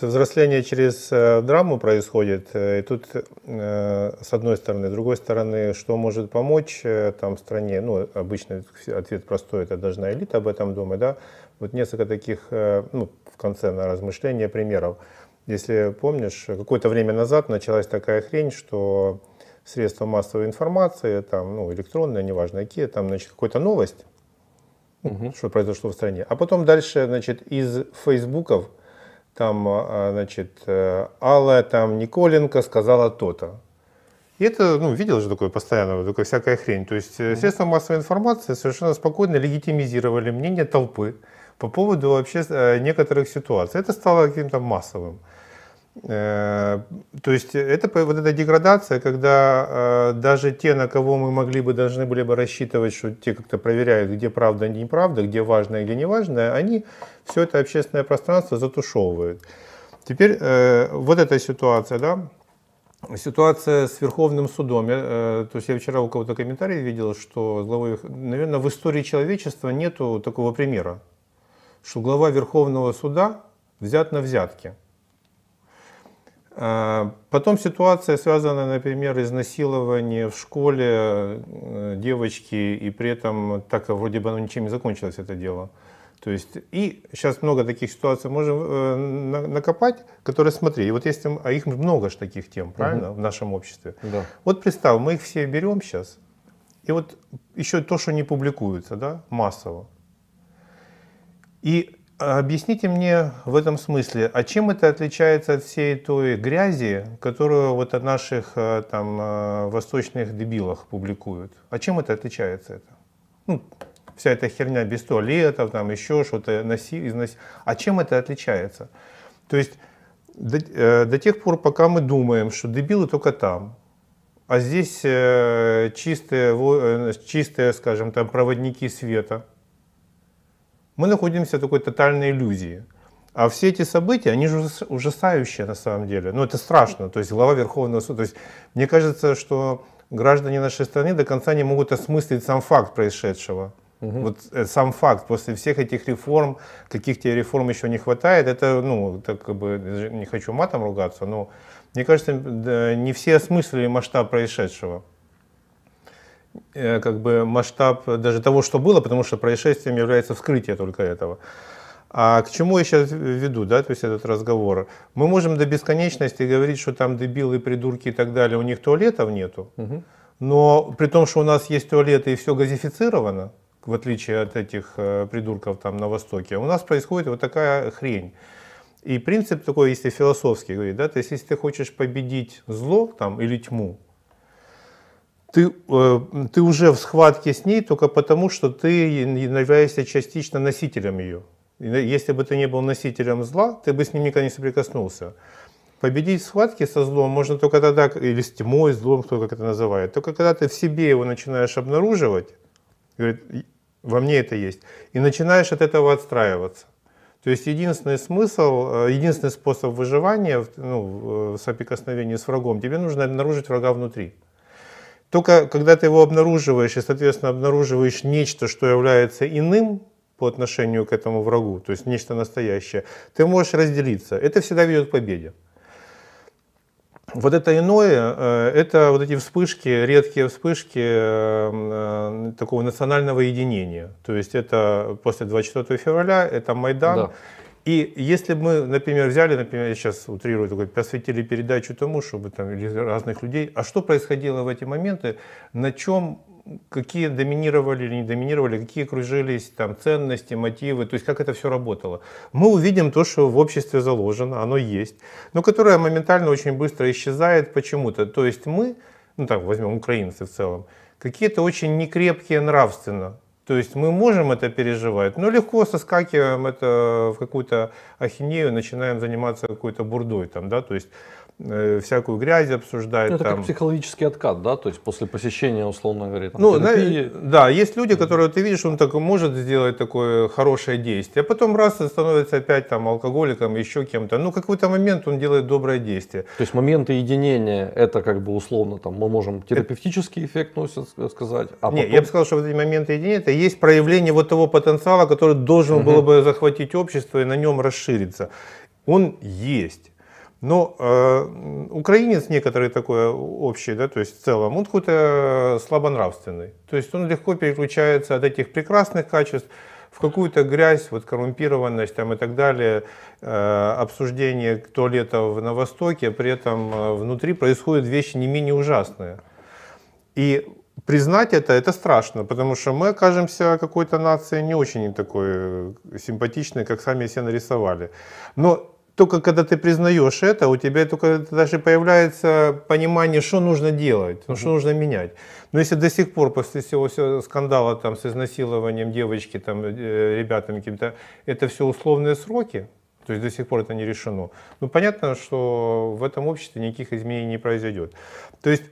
Взросление через э, драму происходит. Э, и тут, э, с одной стороны. С другой стороны, что может помочь там стране? Ну, обычно ответ простой, это должна элита об этом думать. Да? Вот несколько таких, ну, в конце на размышления примеров. Если помнишь, какое-то время назад началась такая хрень, что средства массовой информации, там, ну, электронные, неважно какие, там, значит, какая-то новость, угу. что произошло в стране. А потом дальше, значит, из фейсбуков – там, а, а, значит, э, Алла там Николенко сказала то-то. И это, ну, видел же такое постоянно, такая всякая хрень. То есть mm-hmm. средства массовой информации совершенно спокойно легитимизировали мнение толпы по поводу вообще э, некоторых ситуаций. Это стало каким-то массовым. Э, то есть это вот эта деградация, когда э, даже те, на кого мы могли бы, должны были бы рассчитывать, что те как-то проверяют, где правда, где неправда, где важное, где неважное, они все это общественное пространство затушевывают. Теперь э, вот эта ситуация, да, ситуация с Верховным судом. то есть я вчера у кого-то комментарий видел, что главой, наверное, в истории человечества нету такого примера, что глава Верховного суда взят на взятки. А, потом ситуация, связанная, например, изнасилование в школе э, девочки, и при этом так э, вроде бы оно ничем не закончилось, это дело. То есть, и сейчас много таких ситуаций можем э, накопать, которые, смотри, вот есть а их много же таких тем, правильно, угу. в нашем обществе. Да. Вот представь, мы их все берем сейчас, и вот еще то, что не публикуется, да, массово. И Объясните мне в этом смысле, а чем это отличается от всей той грязи, которую вот от наших э, там э, восточных дебилах публикуют? А чем это отличается? Это? Ну, вся эта херня без туалетов, там еще что-то, носи, износи. А чем это отличается? То есть до, э, до тех пор, пока мы думаем, что дебилы только там, а здесь э, чистые, э, чистые, скажем, там проводники света – мы находимся в такой тотальной иллюзии. А все эти события, они же ужасающие на самом деле. Ну, это страшно. То есть глава Верховного суда. То есть мне кажется, что граждане нашей страны до конца не могут осмыслить сам факт происшедшего. Угу. Вот э, сам факт, после всех этих реформ, каких тебе реформ еще не хватает, это, ну, так как бы, не хочу матом ругаться, но мне кажется, не все осмыслили масштаб происшедшего. Э, как бы масштаб даже того, что было, потому что происшествием является вскрытие только этого. А к чему я сейчас веду, да, то есть этот разговор? Мы можем до бесконечности говорить, что там дебилы, придурки и так далее, у них туалетов нету, угу. но при том, что у нас есть туалеты и все газифицировано, в отличие от этих э, придурков там на Востоке, у нас происходит вот такая хрень. И принцип такой, если философский говорить, да, то есть если ты хочешь победить зло там, или тьму, ты, э, ты уже в схватке с ней только потому, что ты являешься частично носителем ее. Если бы ты не был носителем зла, ты бы с ним никогда не соприкоснулся. Победить в схватке со злом можно только тогда, или с тьмой, злом, кто как это называет, только когда ты в себе его начинаешь обнаруживать, говорит, во мне это есть, и начинаешь от этого отстраиваться. То есть единственный смысл, э, единственный способ выживания ну, в э, соприкосновении с врагом, тебе нужно обнаружить врага внутри. Только когда ты его обнаруживаешь и, соответственно, обнаруживаешь нечто, что является иным по отношению к этому врагу, то есть нечто настоящее, ты можешь разделиться. Это всегда ведет к победе. Вот это иное, э, это вот эти вспышки, редкие вспышки э, э, такого национального единения. То есть это после 24 февраля, это Майдан, да. И если мы, например, взяли, например, я сейчас утрирую, такой, посвятили передачу тому, чтобы там или разных людей, а что происходило в эти моменты, на чем какие доминировали или не доминировали, какие кружились там ценности, мотивы, то есть как это все работало. Мы увидим то, что в обществе заложено, оно есть, но которое моментально очень быстро исчезает почему-то. То есть мы, ну так возьмем украинцы в целом, какие-то очень некрепкие нравственно, то есть мы можем это переживать, но легко соскакиваем это в какую-то ахинею, начинаем заниматься какой-то бурдой. Там, да? То есть Э, всякую грязь обсуждает. Ну, это там. как психологический откат, да, то есть после посещения, условно говоря, там, ну, терапии. Да, есть люди, которые ты видишь, он так может сделать такое хорошее действие, а потом раз и становится опять там алкоголиком, еще кем-то. Ну, какой-то момент он делает доброе действие. То есть моменты единения, это как бы условно там мы можем терапевтический эффект носит, ну, сказать. А потом... я бы сказал, что вот эти моменты единения, это есть проявление вот того потенциала, который должен угу. было бы захватить общество и на нем расшириться. Он есть. Но ну, э, украинец некоторый такой э, общий, да, то есть в целом, он какой-то э, слабонравственный. То есть он легко переключается от этих прекрасных качеств в какую-то грязь, вот коррумпированность там и так далее, э, обсуждение туалетов на Востоке, при этом э, внутри происходят вещи не менее ужасные. И признать это, это страшно, потому что мы окажемся какой-то нацией не очень такой симпатичной, как сами все нарисовали. Но только когда ты признаешь это, у тебя только даже появляется понимание, что нужно делать, ну, что нужно менять. Но если до сих пор после всего, всего скандала там, с изнасилованием девочки, там, э, ребятам каким-то, это все условные сроки, то есть до сих пор это не решено, ну понятно, что в этом обществе никаких изменений не произойдет. То есть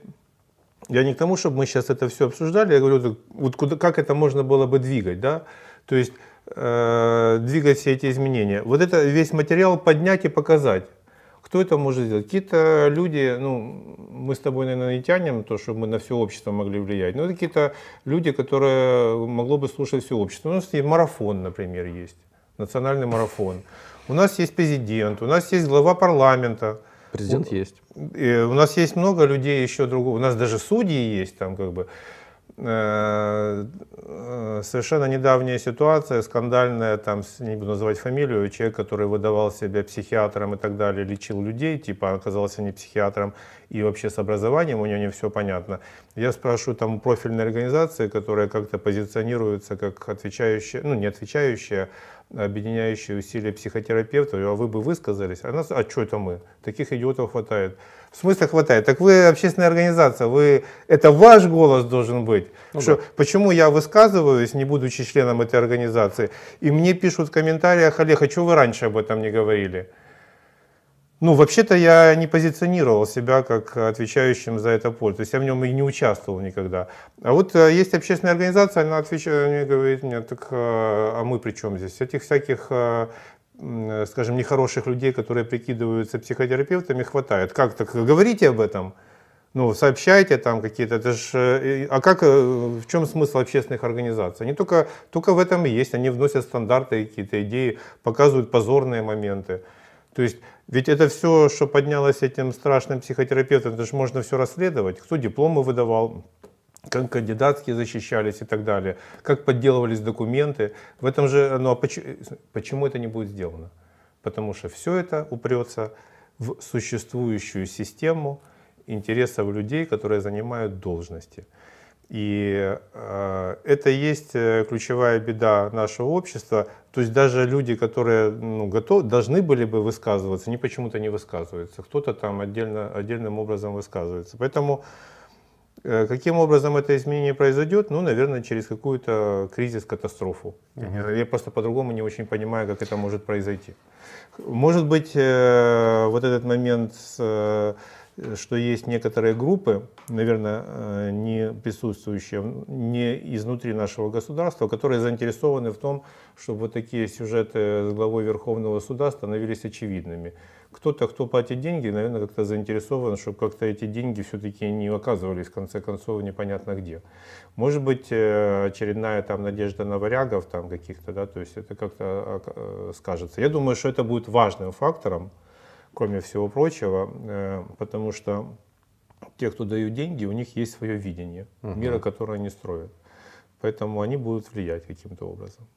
я не к тому, чтобы мы сейчас это все обсуждали, я говорю, вот куда, как это можно было бы двигать, да? То есть Э, двигать все эти изменения. Вот это весь материал поднять и показать. Кто это может сделать? Какие-то люди, ну, мы с тобой, наверное, не тянем то, что мы на все общество могли влиять, но это какие-то люди, которые могло бы слушать все общество. У нас есть марафон, например, есть, национальный марафон. У нас есть президент, у нас есть глава парламента. Президент у, есть. И у нас есть много людей еще другого. У нас даже судьи есть там как бы. Э, э, совершенно недавняя ситуация, скандальная, там, не буду называть фамилию, человек, который выдавал себя психиатром и так далее, лечил людей, типа а оказался не психиатром и вообще с образованием, у него не все понятно. Я спрашиваю там профильные организации, которые как-то позиционируются как отвечающие, ну не отвечающие, а объединяющие усилия психотерапевтов, а вы бы высказались, а нас, а что это мы? Таких идиотов хватает смысла хватает. Так вы общественная организация, вы, это ваш голос должен быть. Ну, что, да. Почему я высказываюсь, не будучи членом этой организации, и мне пишут в комментариях, Олег, а чего вы раньше об этом не говорили? Ну, вообще-то я не позиционировал себя как отвечающим за это поле, то есть я в нем и не участвовал никогда. А вот э, есть общественная организация, она отвечает, мне говорит, "Нет, так, э, а мы при чем здесь? Этих всяких э, Э, скажем, нехороших людей, которые прикидываются психотерапевтами, хватает. Как так? Говорите об этом. Ну, сообщайте там какие-то. Это ж, э, а как, э, в чем смысл общественных организаций? Они только, только в этом и есть. Они вносят стандарты, какие-то идеи, показывают позорные моменты. То есть, ведь это все, что поднялось этим страшным психотерапевтом, это же можно все расследовать. Кто дипломы выдавал, как кандидатские защищались и так далее, как подделывались документы. В этом же, ну а почему, почему это не будет сделано? Потому что все это упрется в существующую систему интересов людей, которые занимают должности. И э, это есть э, ключевая беда нашего общества. То есть даже люди, которые ну, готов, должны были бы высказываться, они почему-то не высказываются. Кто-то там отдельно, отдельным образом высказывается. Поэтому Э, каким образом это изменение произойдет? Ну, наверное, через какую-то кризис, катастрофу. Mm-hmm. Я просто по-другому не очень понимаю, как это может произойти. Может быть, э, вот этот момент с э, что есть некоторые группы, наверное, э, не присутствующие, не изнутри нашего государства, которые заинтересованы в том, чтобы вот такие сюжеты с главой Верховного суда становились очевидными. Кто-то, кто платит деньги, наверное, как-то заинтересован, чтобы как-то эти деньги все-таки не оказывались, в конце концов, непонятно где. Может быть, э, очередная там надежда на варягов там каких-то, да, то есть это как-то э, скажется. Я думаю, что это будет важным фактором, кроме всего прочего, э, потому что те, кто дают деньги, у них есть свое видение мира, которое они строят. Поэтому они будут влиять каким-то образом.